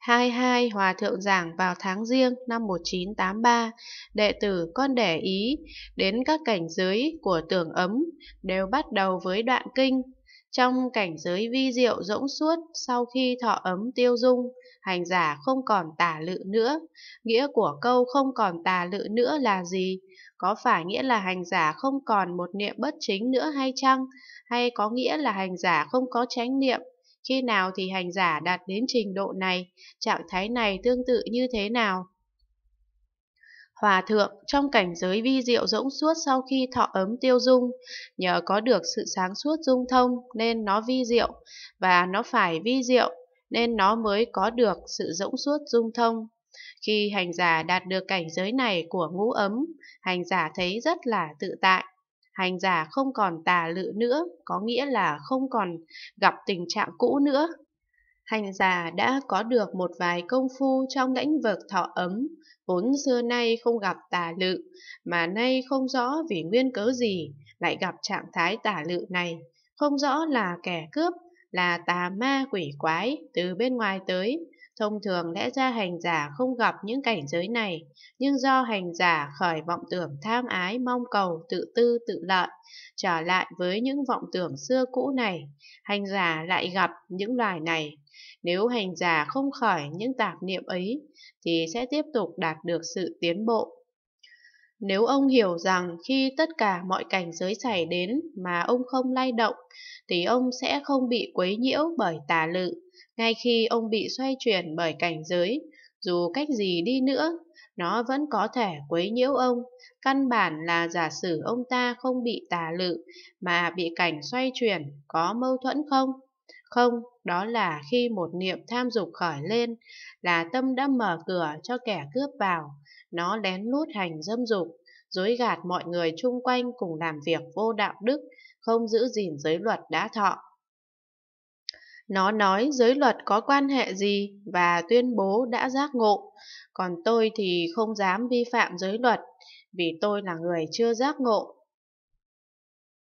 22 Hòa Thượng giảng vào tháng riêng năm 1983, đệ tử con đẻ Ý đến các cảnh giới của tường ấm đều bắt đầu với đoạn kinh. Trong cảnh giới vi diệu rỗng suốt sau khi thọ ấm tiêu dung, hành giả không còn tà lự nữa. Nghĩa của câu không còn tà lự nữa là gì? Có phải nghĩa là hành giả không còn một niệm bất chính nữa hay chăng? Hay có nghĩa là hành giả không có chánh niệm khi nào thì hành giả đạt đến trình độ này, trạng thái này tương tự như thế nào? Hòa thượng trong cảnh giới vi diệu rỗng suốt sau khi thọ ấm tiêu dung, nhờ có được sự sáng suốt dung thông nên nó vi diệu, và nó phải vi diệu nên nó mới có được sự rỗng suốt dung thông. Khi hành giả đạt được cảnh giới này của ngũ ấm, hành giả thấy rất là tự tại, hành giả không còn tà lự nữa, có nghĩa là không còn gặp tình trạng cũ nữa. Hành giả đã có được một vài công phu trong lĩnh vực thọ ấm, vốn xưa nay không gặp tà lự, mà nay không rõ vì nguyên cớ gì lại gặp trạng thái tà lự này, không rõ là kẻ cướp, là tà ma quỷ quái từ bên ngoài tới, Thông thường lẽ ra hành giả không gặp những cảnh giới này, nhưng do hành giả khởi vọng tưởng tham ái mong cầu tự tư tự lợi, trở lại với những vọng tưởng xưa cũ này, hành giả lại gặp những loài này. Nếu hành giả không khỏi những tạp niệm ấy, thì sẽ tiếp tục đạt được sự tiến bộ nếu ông hiểu rằng khi tất cả mọi cảnh giới xảy đến mà ông không lay động, thì ông sẽ không bị quấy nhiễu bởi tà lự, ngay khi ông bị xoay chuyển bởi cảnh giới, dù cách gì đi nữa, nó vẫn có thể quấy nhiễu ông. Căn bản là giả sử ông ta không bị tà lự, mà bị cảnh xoay chuyển, có mâu thuẫn không? Không, đó là khi một niệm tham dục khởi lên, là tâm đã mở cửa cho kẻ cướp vào, nó lén lút hành dâm dục, dối gạt mọi người chung quanh cùng làm việc vô đạo đức, không giữ gìn giới luật đã thọ. Nó nói giới luật có quan hệ gì và tuyên bố đã giác ngộ, còn tôi thì không dám vi phạm giới luật, vì tôi là người chưa giác ngộ,